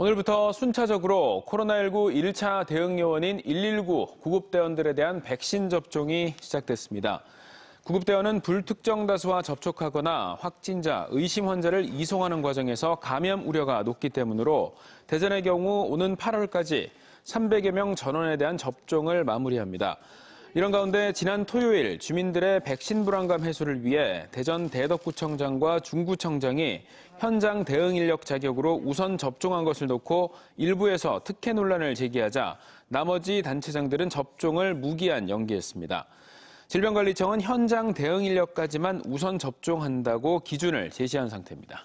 오늘부터 순차적으로 코로나19 1차 대응 요원인 119 구급대원들에 대한 백신 접종이 시작됐습니다. 구급대원은 불특정 다수와 접촉하거나 확진자, 의심 환자를 이송하는 과정에서 감염 우려가 높기 때문으로 대전의 경우 오는 8월까지 300여 명 전원에 대한 접종을 마무리합니다. 이런 가운데 지난 토요일 주민들의 백신 불안감 해소를 위해 대전 대덕구청장과 중구청장이 현장 대응 인력 자격으로 우선 접종한 것을 놓고 일부에서 특혜 논란을 제기하자 나머지 단체장들은 접종을 무기한 연기했습니다. 질병관리청은 현장 대응 인력까지만 우선 접종한다고 기준을 제시한 상태입니다.